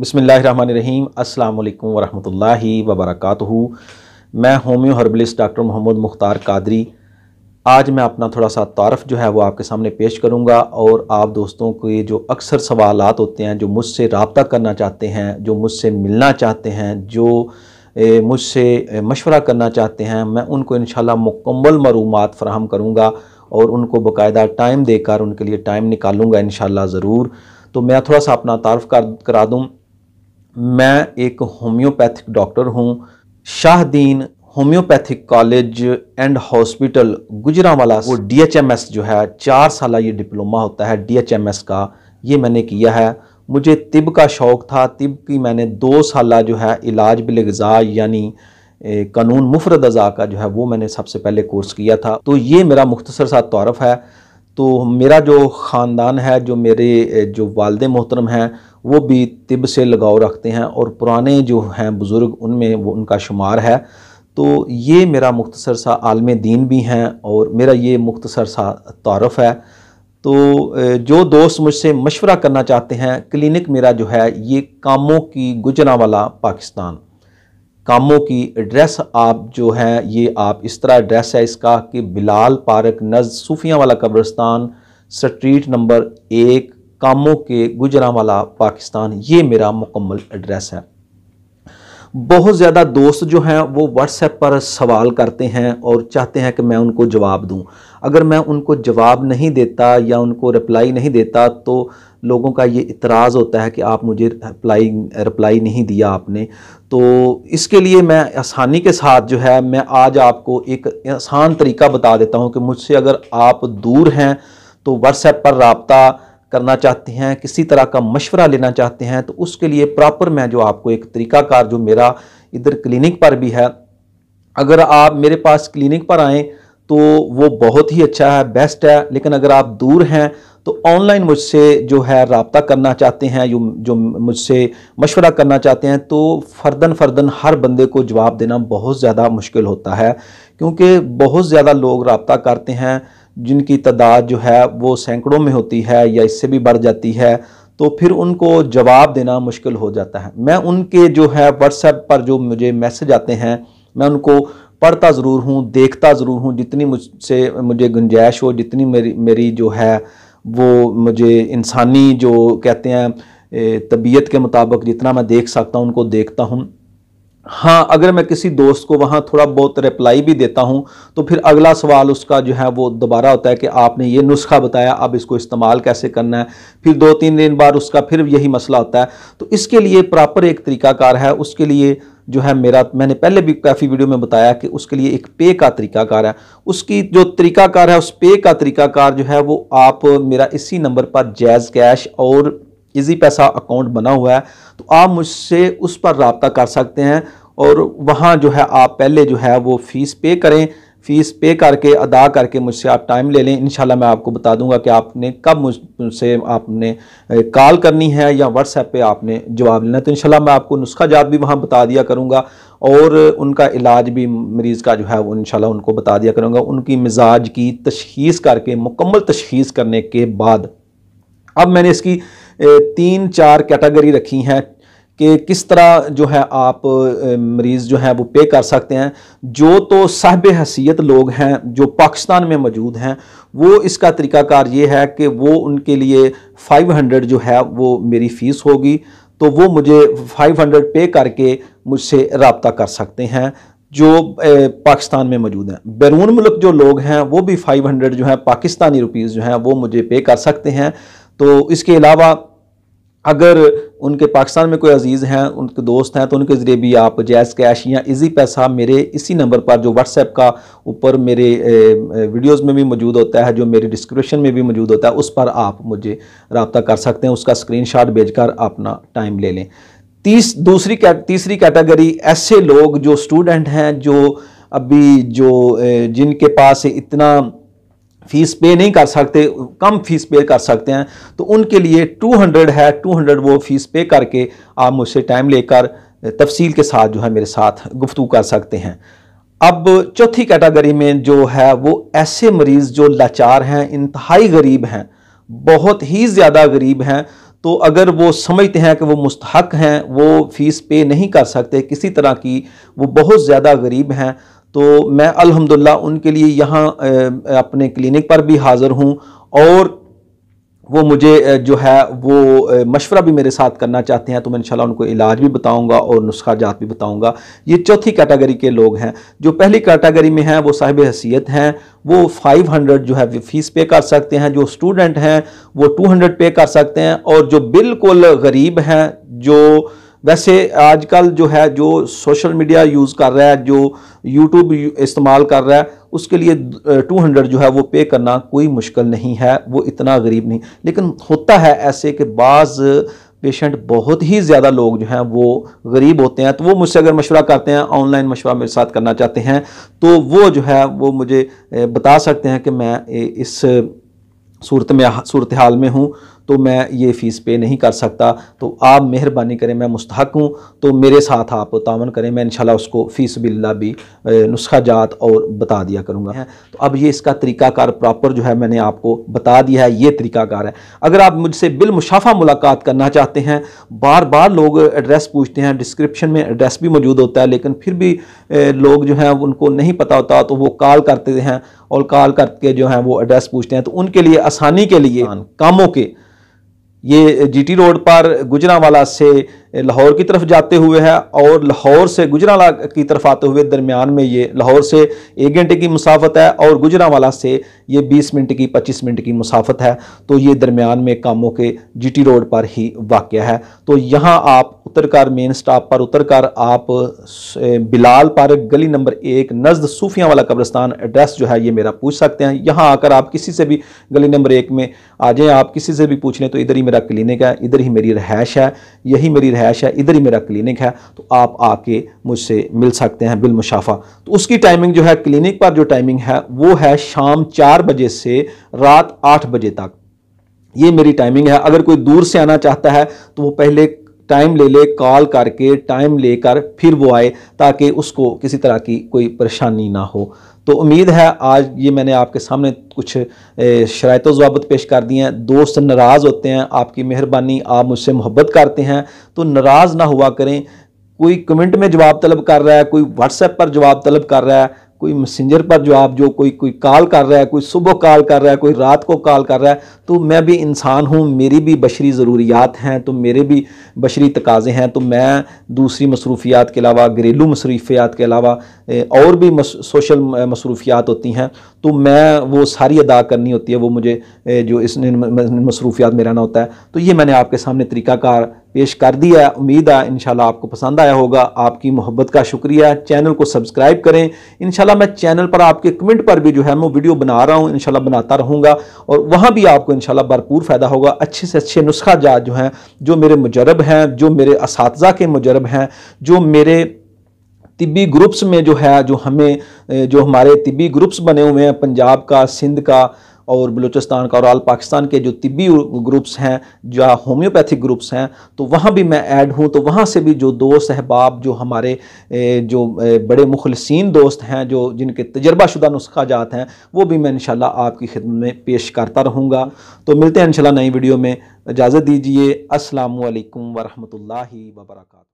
بسم اللہ الرحمن الرحیم السلام علیکم ورحمۃ اللہ وبرکاتہ میں homeo herbalist doctor Muhammad Mukhtar Qadri آج میں اپنا تھوڑا سا تعارف جو ہے وہ آپ کے سامنے پیش کروں گا اور آپ دوستوں کے جو اکثر سوالات ہوتے ہیں جو مجھ سے رابطہ کرنا چاہتے ہیں جو مجھ سے ملنا چاہتے ہیں جو مجھ سے مشورہ کرنا چاہتے ہیں میں ان کو انشاءاللہ مکمل معلومات فراہم کروں گا اور ان کو باقاعدہ ٹائم دے کر ان کے لیے ٹائم نکالوں گا انشاءاللہ ضرور تو میں تھوڑا سا اپنا تعارف کرا دوں میں ایک ہومیوپیتھک ڈاکٹر ہوں Shah Din homeopathic college and hospital Gujranwala وہ ڈی ایچ ایم ایس جو ہے چار سالہ یہ ڈپلوما ہوتا ہے ڈی ایچ ایم ایس کا یہ میں نے کیا ہے مجھے طب کا شوق تھا طب کی میں نے دو سالہ جو ہے علاج بلغزا یعنی قانون مفرد ازا کا جو ہے وہ میں نے سب سے پہلے کورس کیا تھا تو یہ میرا مختصر سا تعارف ہے تو میرا جو خاندان ہے جو میرے جو والد محترم ہیں وہ بھی طب سے لگاؤ رکھتے ہیں اور پرانے جو ہیں بزرگ ان میں وہ ان کا شمار ہے تو یہ میرا مختصر سا عالم دین بھی ہیں اور میرا یہ مختصر سا تعارف ہے تو جو دوست مجھ سے مشورہ کرنا چاہتے ہیں کلینک میرا جو ہے یہ کاموں کی گجرا والا پاکستان کاموں کی ایڈریس آپ جو ہیں یہ آپ اس طرح ایڈریس ہے اس کا کہ بلال پارک نزد صوفیاں والا قبرستان سٹریٹ نمبر ایک کاموں کے گجراں والا پاکستان یہ میرا مکمل ایڈریس ہے بہت زیادہ دوست جو ہیں وہ واٹس ایپ پر سوال کرتے ہیں اور چاہتے ہیں کہ میں ان کو جواب دوں اگر میں ان کو جواب نہیں دیتا یا ان کو رپلائی نہیں دیتا تو لوگوں کا یہ اعتراض ہوتا ہے کہ آپ مجھے رپلائی نہیں دیا آپ نے تو اس کے لیے میں آسانی کے ساتھ جو ہے میں آج آپ کو ایک آسان طریقہ بتا دیتا ہوں کہ مجھ سے اگر آپ دور ہیں تو واٹس ایپ پر رابطہ کرنا چاہتے ہیں کسی طرح کا مشورہ لینا چاہتے ہیں تو اس کے لیے پراپر میں جو آپ کو ایک طریقہ کار جو میرا ادھر کلینک پر بھی ہے اگر آپ میرے پاس کلینک پر آئیں تو وہ بہت ہی اچھا ہے بیسٹ ہے لیکن اگر آپ دور ہیں تو آن لائن مجھ سے جو ہے رابطہ کرنا چاہتے ہیں جو مجھ سے مشورہ کرنا چاہتے ہیں تو فردن فردن ہر بندے کو جواب دینا بہت زیادہ مشکل ہوتا ہے کیونکہ بہت زیادہ لوگ رابطہ کرتے ہیں جن کی تعداد جو ہے وہ سینکڑوں میں ہوتی ہے یا اس سے بھی بڑھ جاتی ہے تو پھر ان کو جواب دینا مشکل ہو جاتا ہے میں ان کے جو ہے واٹس ایپ پر جو مجھے میسج آتے ہیں میں ان کو پڑھتا ضرور ہوں دیکھتا ضرور ہوں جتنی مجھ سے مجھے گنجائش ہو جتنی میری میری جو ہے وہ مجھے انسانی جو کہتے ہیں طبیعت کے مطابق جتنا میں دیکھ سکتا ہوں ان کو دیکھتا ہوں ہاں اگر میں کسی دوست کو وہاں تھوڑا بہت رپلائی بھی دیتا ہوں تو پھر اگلا سوال اس کا جو ہے وہ دوبارہ ہوتا ہے کہ آپ نے یہ نسخہ بتایا اب اس کو استعمال کیسے کرنا ہے پھر دو تین دن بعد اس کا پھر یہی مسئلہ ہوتا ہے تو اس کے لیے پراپر ایک طریقہ کار ہے اس کے لیے جو ہے میرا میں نے پہلے بھی کافی ویڈیو میں بتایا کہ اس کے لیے ایک پے کا طریقہ کار ہے اس کی جو طریقہ کار ہے اس پے کا طریقہ کار جو ہے وہ آپ میرا اسی نمبر پر جیز کیش اور ایزی پیسہ اکاؤنٹ بنا ہوا ہے تو آپ مجھ سے اس پر رابطہ کر سکتے ہیں اور وہاں جو ہے آپ پہلے جو ہے وہ فیس پے کریں فیس پے کر کے ادا کر کے مجھ سے آپ ٹائم لے لیں انشاءاللہ میں آپ کو بتا دوں گا کہ آپ نے کب مجھ سے آپ نے کال کرنی ہے یا واٹس ایپ پہ آپ نے جواب لینا ہے تو انشاءاللہ میں آپ کو نسخہ جات بھی وہاں بتا دیا کروں گا اور ان کا علاج بھی مریض کا جو ہے وہ انشاءاللہ ان کو بتا دیا کروں گا ان کی مزاج کی تشخیص کر کے مکمل تشخیص کرنے کے بعد اب میں نے اس کی تین چار کیٹیگری رکھی ہیں کہ کس طرح جو ہے آپ مریض جو ہیں وہ پے کر سکتے ہیں جو تو صاحب حیثیت لوگ ہیں جو پاکستان میں موجود ہیں وہ اس کا طریقہ کار یہ ہے کہ وہ ان کے لیے فائیو ہنڈریڈ جو ہے وہ میری فیس ہوگی تو وہ مجھے فائیو ہنڈریڈ پے کر کے مجھ سے رابطہ کر سکتے ہیں جو پاکستان میں موجود ہیں بیرون ملک جو لوگ ہیں وہ بھی فائیو ہنڈریڈ جو ہیں پاکستانی روپیز جو ہیں وہ مجھے پے کر سکتے ہیں تو اس کے علاوہ اگر ان کے پاکستان میں کوئی عزیز ہیں ان کے دوست ہیں تو ان کے ذریعے بھی آپ جیز کیش یا ایزی پیسہ میرے اسی نمبر پر جو واٹس ایپ کا اوپر میرے ویڈیوز میں بھی موجود ہوتا ہے جو میرے ڈسکرپشن میں بھی موجود ہوتا ہے اس پر آپ مجھے رابطہ کر سکتے ہیں اس کا اسکرین شاٹ بھیج کر اپنا ٹائم لے لیں تیس دوسری تیسری کیٹیگری ایسے لوگ جو اسٹوڈنٹ ہیں جو ابھی جو جن کے پاس اتنا فیس پے نہیں کر سکتے کم فیس پے کر سکتے ہیں تو ان کے لیے ٹو ہنڈریڈ ہے ٹو ہنڈریڈ وہ فیس پے کر کے آپ مجھ سے ٹائم لے کر تفصیل کے ساتھ جو ہے میرے ساتھ گفتگو کر سکتے ہیں اب چوتھی کیٹاگری میں جو ہے وہ ایسے مریض جو لاچار ہیں انتہائی غریب ہیں بہت ہی زیادہ غریب ہیں تو اگر وہ سمجھتے ہیں کہ وہ مستحق ہیں وہ فیس پے نہیں کر سکتے کسی طرح کی وہ بہت زیادہ غریب ہیں تو میں الحمدللہ ان کے لیے یہاں اپنے کلینک پر بھی حاضر ہوں اور وہ مجھے جو ہے وہ مشورہ بھی میرے ساتھ کرنا چاہتے ہیں تو میں انشاءاللہ ان کو علاج بھی بتاؤں گا اور نسخہ جات بھی بتاؤں گا یہ چوتھی کیٹاگری کے لوگ ہیں جو پہلی کیٹاگری میں ہیں وہ صاحب حیثیت ہیں وہ فائیو جو ہے فیس پے کر سکتے ہیں جو اسٹوڈنٹ ہیں وہ ٹو پے کر سکتے ہیں اور جو بالکل غریب ہیں جو ویسے آج کل جو ہے جو سوشل میڈیا یوز کر رہا ہے جو یوٹیوب استعمال کر رہا ہے اس کے لیے ٹو ہنڈر جو ہے وہ پے کرنا کوئی مشکل نہیں ہے وہ اتنا غریب نہیں لیکن ہوتا ہے ایسے کہ بعض پیشنٹ بہت ہی زیادہ لوگ جو ہیں وہ غریب ہوتے ہیں تو وہ مجھ سے اگر مشورہ کرتے ہیں آن لائن مشورہ میرے ساتھ کرنا چاہتے ہیں تو وہ جو ہے وہ مجھے بتا سکتے ہیں کہ میں اس صورت میں صورتحال میں ہوں تو میں یہ فیس پے نہیں کر سکتا تو آپ مہربانی کریں میں مستحق ہوں تو میرے ساتھ آپ تعاون کریں میں انشاءاللہ اس کو فیس باللہ بھی نسخہ جات اور بتا دیا کروں گا تو اب یہ اس کا طریقہ کار پراپر جو ہے میں نے آپ کو بتا دیا ہے یہ طریقہ کار ہے اگر آپ مجھ سے بالمشافہ ملاقات کرنا چاہتے ہیں بار بار لوگ ایڈریس پوچھتے ہیں ڈسکرپشن میں ایڈریس بھی موجود ہوتا ہے لیکن پھر بھی لوگ جو ہیں ان کو نہیں پتہ ہوتا تو وہ کال کرتے ہیں اور کال کر کے جو ہیں وہ ایڈریس پوچھتے ہیں تو ان کے لیے آسانی کے لیے کاموں کے یہ جی ٹی روڈ پر گجراں والا سے لاہور کی طرف جاتے ہوئے ہے اور لاہور سے والا کی طرف آتے ہوئے درمیان میں یہ لاہور سے ایک گھنٹے کی مسافت ہے اور گجراں والا سے یہ بیس منٹ کی پچیس منٹ کی مسافت ہے تو یہ درمیان میں کاموں کے جی ٹی روڈ پر ہی واقع ہے تو یہاں آپ اتر کار مین سٹاپ پر اتر کار آپ بلال پر گلی نمبر ایک نزد صوفیاں والا قبرستان ایڈریس جو ہے یہ میرا پوچھ سکتے ہیں یہاں آ کر آپ کسی سے بھی گلی نمبر ایک میں آ جائیں آپ کسی سے بھی پوچھ لیں تو ادھر ہی میرا کلینک ہے ادھر ہی میری رہائش ہے یہی میری رہائش ہے ادھر ہی میرا کلینک ہے تو آپ آ کے مجھ سے مل سکتے ہیں بالمشافہ تو اس کی ٹائمنگ جو ہے کلینک پر جو ٹائمنگ ہے وہ ہے شام چار بجے سے رات آٹھ بجے تک یہ میری ٹائمنگ ہے اگر کوئی دور سے آنا چاہتا ہے تو وہ پہلے ٹائم لے لے کال کر کے ٹائم لے کر پھر وہ آئے تاکہ اس کو کسی طرح کی کوئی پریشانی نہ ہو تو امید ہے آج یہ میں نے آپ کے سامنے کچھ شرائط و ضوابط پیش کر دی ہیں دوست ناراض ہوتے ہیں آپ کی مہربانی آپ مجھ سے محبت کرتے ہیں تو ناراض نہ ہوا کریں کوئی کمنٹ میں جواب طلب کر رہا ہے کوئی واٹس ایپ پر جواب طلب کر رہا ہے کوئی مسنجر پر جو آپ جو کوئی کوئی کال کر رہا ہے کوئی صبح کال کر رہا ہے کوئی رات کو کال کر رہا ہے تو میں بھی انسان ہوں میری بھی بشری ضروریات ہیں تو میرے بھی بشری تقاضے ہیں تو میں دوسری مصروفیات کے علاوہ گھریلو مصروفیات کے علاوہ اور بھی سوشل مصروفیات ہوتی ہیں تو میں وہ ساری ادا کرنی ہوتی ہے وہ مجھے جو اس مصروفیات رہنا ہوتا ہے تو یہ میں نے آپ کے سامنے طریقہ کار پیش کر دیا ہے امید ہے انشاءاللہ آپ کو پسند آیا ہوگا آپ کی محبت کا شکریہ چینل کو سبسکرائب کریں انشاءاللہ میں چینل پر آپ کے کمنٹ پر بھی جو ہے میں ویڈیو بنا رہا ہوں انشاءاللہ بناتا رہوں گا اور وہاں بھی آپ کو انشاءاللہ بھرپور فائدہ ہوگا اچھے سے اچھے نسخہ جات جو ہیں جو میرے مجرب ہیں جو میرے اساتذہ کے مجرب ہیں جو میرے طبی گروپس میں جو ہے جو ہمیں جو ہمارے طبی گروپس بنے ہوئے ہیں پنجاب کا سندھ کا اور بلوچستان کا اور آل پاکستان کے جو طبی گروپس ہیں یا ہومیوپیتھک گروپس ہیں تو وہاں بھی میں ایڈ ہوں تو وہاں سے بھی جو دوست احباب جو ہمارے جو بڑے مخلصین دوست ہیں جو جن کے تجربہ شدہ نسخہ جات ہیں وہ بھی میں انشاءاللہ آپ کی خدمت میں پیش کرتا رہوں گا تو ملتے ہیں انشاءاللہ نئی ویڈیو میں اجازت دیجیے السلام علیکم ورحمۃ اللہ وبرکاتہ